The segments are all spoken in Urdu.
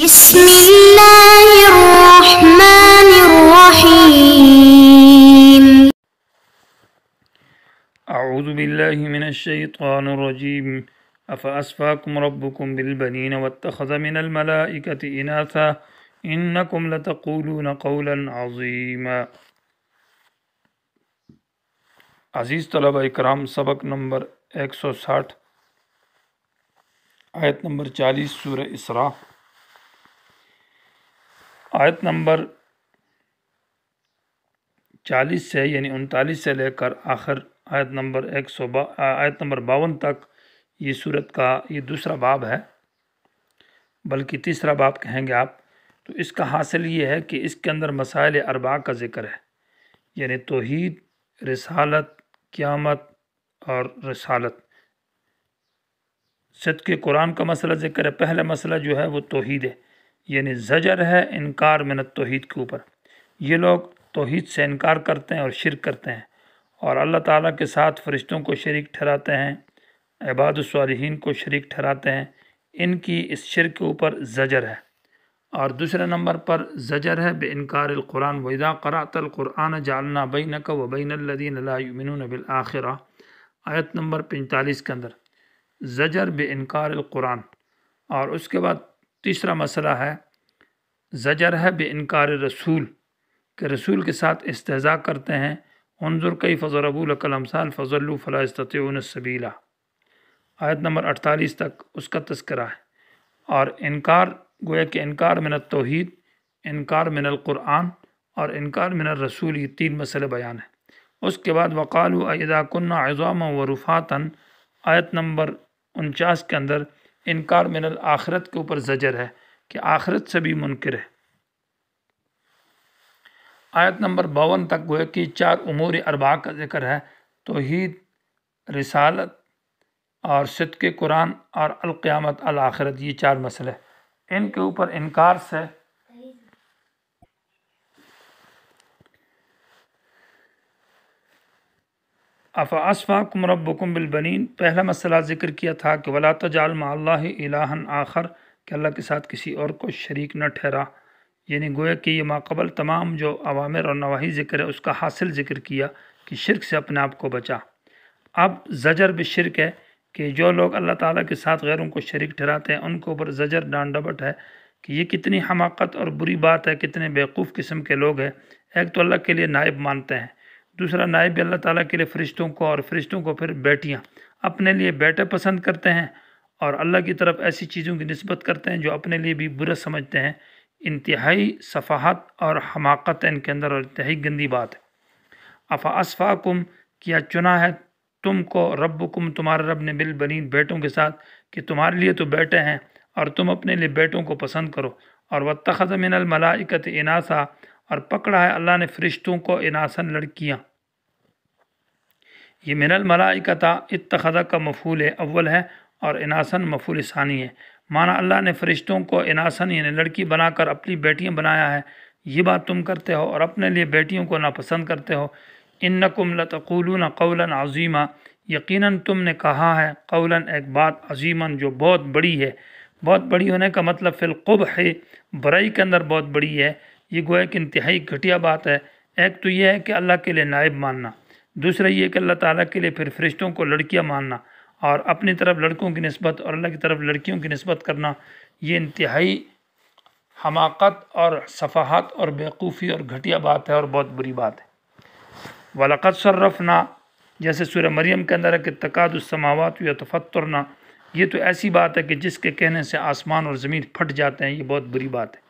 بسم الله الرحمن الرحيم أعوذ بالله من الشيطان الرجيم أفأسفاكم ربكم بالبنين واتخذ من الملائكة إناثا إنكم لتقولون قولا عظيما عزيز طلبة اكرام سبق نمبر 160 آية نمبر 40 سورة اسراء آیت نمبر چالیس سے یعنی انتالیس سے لے کر آخر آیت نمبر ایک سو با آیت نمبر باون تک یہ صورت کا یہ دوسرا باب ہے بلکہ تیسرا باب کہیں گے آپ تو اس کا حاصل یہ ہے کہ اس کے اندر مسائل اربا کا ذکر ہے یعنی توحید رسالت قیامت اور رسالت صدق قرآن کا مسئلہ ذکر ہے پہلا مسئلہ جو ہے وہ توحید ہے یعنی زجر ہے انکار من توحید کے اوپر یہ لوگ توحید سے انکار کرتے ہیں اور شرک کرتے ہیں اور اللہ تعالیٰ کے ساتھ فرشتوں کو شریک ٹھہراتے ہیں عباد السوالحین کو شریک ٹھہراتے ہیں ان کی اس شرک کے اوپر زجر ہے اور دوسرے نمبر پر زجر ہے بے انکار القرآن ویدا قرأت القرآن جالنا بینک و بین الدین اللہ آیت نمبر پینتالیس کے اندر زجر بے انکار القرآن اور اس کے بعد تیسرا مسئلہ ہے زجر ہے بے انکار رسول کہ رسول کے ساتھ استحضاء کرتے ہیں انظر کئی فضل ربوالقلم سال فض الفلاستیلا آیت نمبر اٹھالیس تک اس کا تذکرہ ہے اور انکار گویا کہ انکار من التوحید انکار من القرآن اور انکار من الرسول یہ تین مسئلے بیان ہیں اس کے بعد وقال و ادا کنہ اعظوم و رفاتن آیت نمبر انچاس کے اندر انکار من الآخرت کے اوپر زجر ہے کہ آخرت سے بھی منکر ہے آیت نمبر باون تک گوئے کہ چار امور اربعہ کا ذکر ہے توحید رسالت اور صدق قرآن اور القیامت الآخرت یہ چار مسئلے ان کے اوپر انکار سے رب کم بالبنین پہلا مسئلہ ذکر کیا تھا کہ ولا تجعل مع اللہ الہن آخر کہ اللہ کے ساتھ کسی اور کو شریک نہ ٹھہرا یعنی گویا کہ یہ ماقبل تمام جو عوامر اور نواحی ذکر ہے اس کا حاصل ذکر کیا کہ شرک سے اپنے آپ کو بچا اب زجر بھی شرک ہے کہ جو لوگ اللہ تعالیٰ کے ساتھ غیروں کو شریک ٹھہراتے ہیں ان کے اوپر زجر ڈانڈبٹ ہے کہ یہ کتنی حماقت اور بری بات ہے کتنے بیوقوف قسم کے لوگ ہیں ایک تو اللہ کے لیے نائب مانتے ہیں دوسرا نائب اللہ تعالیٰ کے لیے فرشتوں کو اور فرشتوں کو پھر بیٹیاں اپنے لیے بیٹے پسند کرتے ہیں اور اللہ کی طرف ایسی چیزوں کی نسبت کرتے ہیں جو اپنے لیے بھی برا سمجھتے ہیں انتہائی صفحات اور حماقت ان کے اندر اور انتہائی گندی بات ہے افا اصفا کم کیا چنا ہے تم کو رب کم تمہارے رب نے مل بنین بیٹوں کے ساتھ کہ تمہارے لیے تو بیٹے ہیں اور تم اپنے لیے بیٹوں کو پسند کرو اور و من الملائکت اناسا اور پکڑا ہے اللہ نے فرشتوں کو اناسن لڑکیاں یہ من الملائی اتخذہ کا مفول اول ہے اور اناسن مفول ثانی ہے مانا اللہ نے فرشتوں کو اناسن یعنی لڑکی بنا کر اپنی بیٹیاں بنایا ہے یہ بات تم کرتے ہو اور اپنے لیے بیٹیوں کو ناپسند کرتے ہو انکم لتقولون قولا عظیمہ یقیناً تم نے کہا ہے قولا ایک بات عظیماً جو بہت بڑی ہے بہت بڑی ہونے کا مطلب فی القبح برائی کے اندر بہت بڑی ہے یہ گویا ایک انتہائی گھٹیا بات ہے ایک تو یہ ہے کہ اللہ کے لیے نائب ماننا دوسرا یہ کہ اللہ تعالیٰ کے لیے پھر فرشتوں کو لڑکیاں ماننا اور اپنی طرف لڑکوں کی نسبت اور اللہ کی طرف لڑکیوں کی نسبت کرنا یہ انتہائی حماقت اور صفحات اور بیوقوفی اور گھٹیا بات ہے اور بہت بری بات ہے ولاقت سر جیسے سورہ مریم کے اندر کہ تقاد السماوات یا تفترنا یہ تو ایسی بات ہے کہ جس کے کہنے سے آسمان اور زمین پھٹ جاتے ہیں یہ بہت بری بات ہے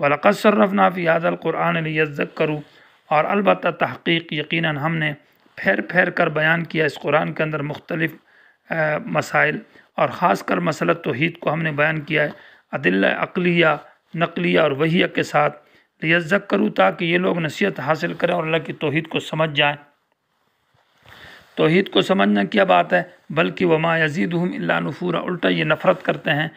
ولاقصفناف یاد القرآن لیزک کروں اور البتہ تحقیق یقیناً ہم نے پھیر پھیر کر بیان کیا اس قرآن کے اندر مختلف مسائل اور خاص کر مسئلہ توحید کو ہم نے بیان کیا ہے عدل عقلیہ نقلیہ اور وحیہ کے ساتھ لیزک کروں تاکہ یہ لوگ نصیحت حاصل کریں اور اللہ کی توحید کو سمجھ جائیں توحید کو سمجھنا کیا بات ہے بلکہ وما یزید ہم اللہ نفورہ الٹا یہ نفرت کرتے ہیں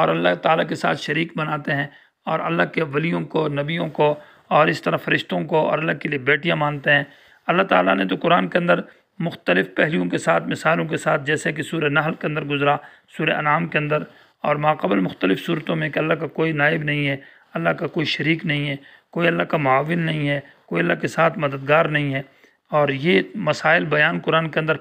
اور اللہ تعالیٰ کے ساتھ شریک بناتے ہیں اور اللہ کے ولیوں کو نبیوں کو اور اس طرح فرشتوں کو اور اللہ کے لیے بیٹیاں مانتے ہیں اللہ تعالیٰ نے تو قرآن کے اندر مختلف پہلیوں کے ساتھ مثالوں کے ساتھ جیسے کہ سورہ نحل کے اندر گزرا سورہ انعام کے اندر اور ماقبل مختلف صورتوں میں کہ اللہ کا کوئی نائب نہیں ہے اللہ کا کوئی شریک نہیں ہے کوئی اللہ کا معاون نہیں ہے کوئی اللہ کے ساتھ مددگار نہیں ہے اور یہ مسائل بیان قرآن کے اندر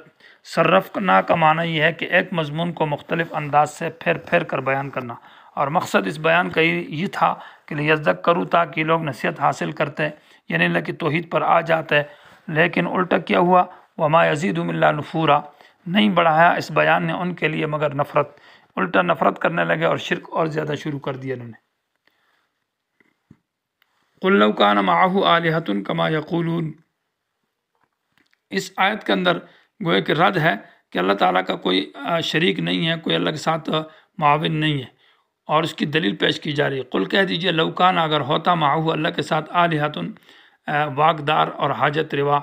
صرف نا کا معنی یہ ہے کہ ایک مضمون کو مختلف انداز سے پھر پھیر کر بیان کرنا اور مقصد اس بیان کا یہ تھا کہ لیزدک کروں تاکہ لوگ نصیحت حاصل کرتے یعنی اللہ کی توحید پر آ جاتے لیکن الٹا کیا ہوا وما یزید اللہ نفورا نہیں بڑھایا اس بیان نے ان کے لیے مگر نفرت الٹا نفرت کرنے لگے اور شرک اور زیادہ شروع کر دیا انہوں نے اللہؤ کانم آہ عالحتن کما یقولون اس آیت کے اندر گوئے کہ رد ہے کہ اللہ تعالیٰ کا کوئی شریک نہیں ہے کوئی اللہ کے ساتھ معاون نہیں ہے اور اس کی دلیل پیش کی جا رہی ہے قل کہہ دیجئے لوکان اگر ہوتا معاہو اللہ کے ساتھ آلیہتن واقدار اور حاجت روا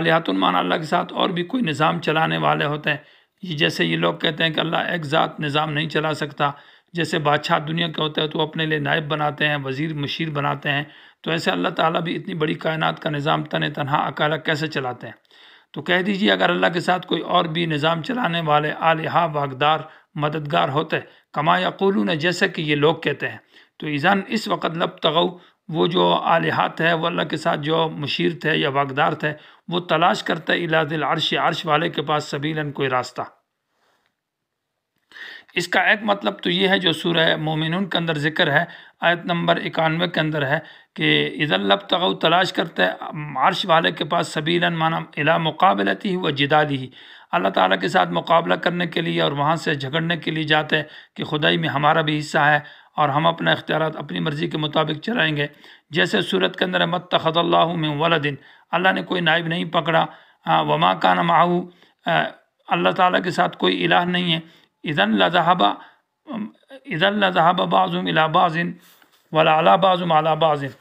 آلیہتن مانا اللہ کے ساتھ اور بھی کوئی نظام چلانے والے ہوتے ہیں جیسے یہ لوگ کہتے ہیں کہ اللہ ایک ذات نظام نہیں چلا سکتا جیسے بادشاہ دنیا کے ہوتے ہیں تو اپنے لیے نائب بناتے ہیں وزیر مشیر بناتے ہیں تو ایسے اللہ تعالیٰ بھی اتنی بڑی کائنات کا نظام تن تنہا اکالا کیسے چلاتے ہیں تو کہہ دیجئے اگر اللہ کے ساتھ کوئی اور بھی نظام چلانے والے آلیہ واقدار مددگار ہوتے کما جیسا کہ یہ لوگ کہتے ہیں تو ایزان اس وقت لب تغو وہ جو آلحات ہے وہ اللہ کے ساتھ جو مشیر تھے یا واقدار تھے وہ تلاش کرتا ہے دل عرش والے کے پاس سبیلاً کوئی راستہ اس کا ایک مطلب تو یہ ہے جو سورہ مومنون کے اندر ذکر ہے آیت نمبر اکانوے کے اندر ہے کہ اذا لب تغو تلاش کرتا ہے عرش والے کے پاس سبھیلاََََََََََََََََََََ مانا الا ہی و جدالی ہی اللہ تعالیٰ کے ساتھ مقابلہ کرنے کے لیے اور وہاں سے جھگڑنے کے لیے جاتے کہ خدائی میں ہمارا بھی حصہ ہے اور ہم اپنا اختیارات اپنی مرضی کے مطابق چلائیں گے جیسے صورت کے اندر متخ اللہ میں ولادن اللہ نے کوئی نائب نہیں پکڑا وما کا معاہو اللہ تعالیٰ کے ساتھ کوئی الہ نہیں ہے ادن اذن عید بعضم الہ بعضن ولا بعضم اعلیٰ بعضن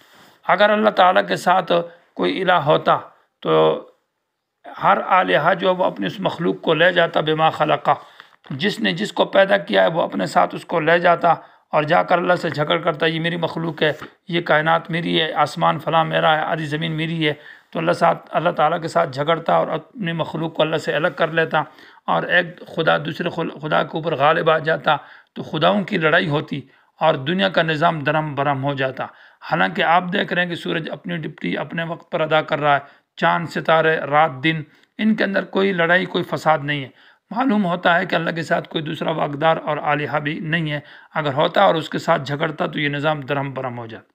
اگر اللہ تعالیٰ کے ساتھ کوئی الہ ہوتا تو ہر آلیہ جو ہے وہ اپنے اس مخلوق کو لے جاتا بما خلقہ جس نے جس کو پیدا کیا ہے وہ اپنے ساتھ اس کو لے جاتا اور جا کر اللہ سے جھگڑ کرتا ہے یہ میری مخلوق ہے یہ کائنات میری ہے آسمان فلاں میرا ہے آدھی زمین میری ہے تو اللہ ساتھ اللہ تعالیٰ کے ساتھ جھگڑتا اور اپنے مخلوق کو اللہ سے الگ کر لیتا اور ایک خدا دوسرے خدا کے اوپر غالب آ جاتا تو خداؤں کی لڑائی ہوتی اور دنیا کا نظام درم برم ہو جاتا حالانکہ آپ دیکھ رہے ہیں کہ سورج اپنی ڈپٹی اپنے وقت پر ادا کر رہا ہے چاند ستارے رات دن ان کے اندر کوئی لڑائی کوئی فساد نہیں ہے معلوم ہوتا ہے کہ اللہ کے ساتھ کوئی دوسرا واقدار اور آلیہ بھی نہیں ہے اگر ہوتا اور اس کے ساتھ جھگڑتا تو یہ نظام درہم برہم ہو جاتا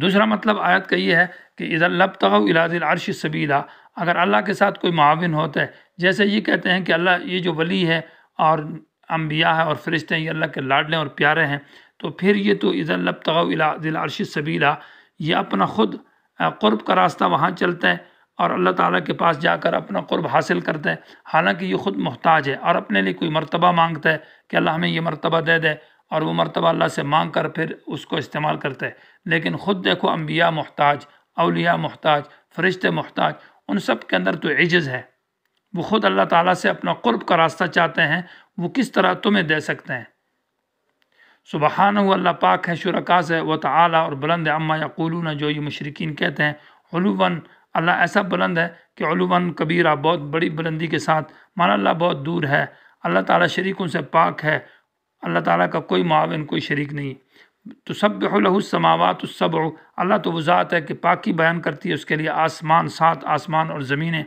دوسرا مطلب آیت کا یہ ہے کہ اذا لب تغو الادل العرش سبیلا اگر اللہ کے ساتھ کوئی معاون ہوتا ہے جیسے یہ کہتے ہیں کہ اللہ یہ جو ولی ہے اور انبیاء ہے اور فرشتے ہیں یہ اللہ کے لاڈلے اور پیارے ہیں تو پھر یہ تو اذا لب تغو ولادل العرش سبیلا یہ اپنا خود قرب کا راستہ وہاں چلتا ہے اور اللہ تعالیٰ کے پاس جا کر اپنا قرب حاصل کرتا ہے حالانکہ یہ خود محتاج ہے اور اپنے لیے کوئی مرتبہ مانگتا ہے کہ اللہ ہمیں یہ مرتبہ دے دے اور وہ مرتبہ اللہ سے مانگ کر پھر اس کو استعمال کرتا ہے لیکن خود دیکھو انبیاء محتاج اولیاء محتاج فرشتے محتاج ان سب کے اندر تو عجز ہے وہ خود اللہ تعالیٰ سے اپنا قرب کا راستہ چاہتے ہیں وہ کس طرح تمہیں دے سکتے ہیں سبحان ہو اللہ پاک ہے شرکا ہے وہ تو اور بلند اما یا جو یہ مشرقین کہتے ہیں علو اللہ ایسا بلند ہے کہ علوم کبیرہ بہت بڑی بلندی کے ساتھ مانا اللہ بہت دور ہے اللہ تعالیٰ شریکوں سے پاک ہے اللہ تعالیٰ کا کوئی معاون کوئی شریک نہیں تو سب بہل حص سماوات اس سب اللہ تو وضاحت ہے کہ پاکی بیان کرتی ہے اس کے لیے آسمان سات آسمان اور زمینیں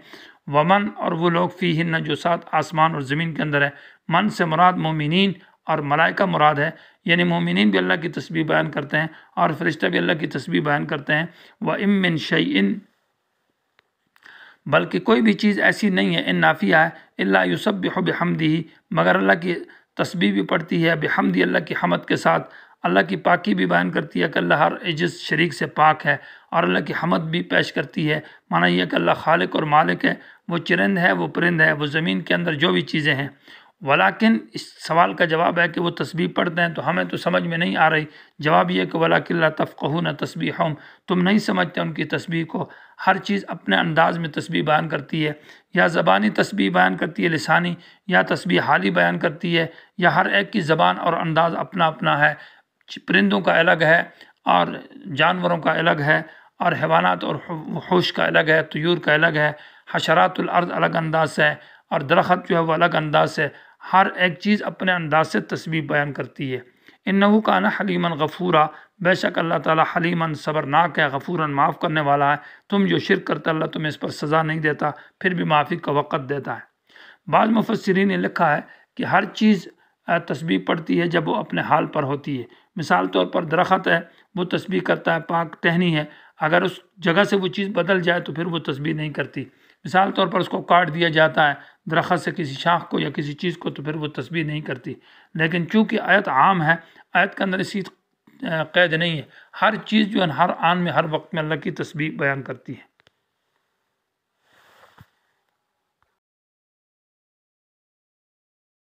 ومن اور وہ لوگ فی ہن جو سات آسمان اور زمین کے اندر ہے من سے مراد مومنین اور ملائکہ مراد ہے یعنی مومنین بھی اللہ کی تسبیح بیان کرتے ہیں اور فرشتہ بھی اللہ کی تسبیح بیان کرتے ہیں وہ امن شعین بلکہ کوئی بھی چیز ایسی نہیں ہے ان نافیہ ہے اللہ یوسب بھی بحمدی مگر اللہ کی تسبیح بھی پڑتی ہے بحمدی اللہ کی حمد کے ساتھ اللہ کی پاکی بھی بیان کرتی ہے کہ اللہ ہر عجز شریک سے پاک ہے اور اللہ کی حمد بھی پیش کرتی ہے مانا یہ کہ اللہ خالق اور مالک ہے وہ چرند ہے وہ پرند ہے وہ زمین کے اندر جو بھی چیزیں ہیں ولاکن اس سوال کا جواب ہے کہ وہ تسبیح پڑھتے ہیں تو ہمیں تو سمجھ میں نہیں آ رہی جواب یہ کہ ولاکل لفق ہوں نہ تم نہیں سمجھتے ان کی تسبیح کو ہر چیز اپنے انداز میں تسبیح بیان کرتی ہے یا زبانی تسبیح بیان کرتی ہے لسانی یا تسبیح حالی بیان کرتی ہے یا ہر ایک کی زبان اور انداز اپنا اپنا ہے پرندوں کا الگ ہے اور جانوروں کا الگ ہے اور حیوانات اور وحوش کا الگ ہے طیور کا الگ ہے حشرات الارض الگ انداز ہے اور درخت جو ہے وہ الگ انداز ہے ہر ایک چیز اپنے انداز سے تصویر بیان کرتی ہے ان نوکانہ حلیمن غفورا بے شک اللہ تعالیٰ حلیمن صبرناک ہے غفوراً معاف کرنے والا ہے تم جو شرک کرتا اللہ تمہیں اس پر سزا نہیں دیتا پھر بھی معافی کا وقت دیتا ہے بعض مفسرین نے لکھا ہے کہ ہر چیز تسبیح پڑتی ہے جب وہ اپنے حال پر ہوتی ہے مثال طور پر درخت ہے وہ تسبیح کرتا ہے پاک ٹہنی ہے اگر اس جگہ سے وہ چیز بدل جائے تو پھر وہ تسبیح نہیں کرتی مثال طور پر اس کو کاٹ دیا جاتا ہے درخت سے کسی شاخ کو یا کسی چیز کو تو پھر وہ تسبیح نہیں کرتی لیکن چونکہ آیت عام ہے آیت کے اندر اسی قید نہیں ہے ہر چیز جو ہے ہر آن میں ہر وقت میں اللہ کی تسبیح بیان کرتی ہے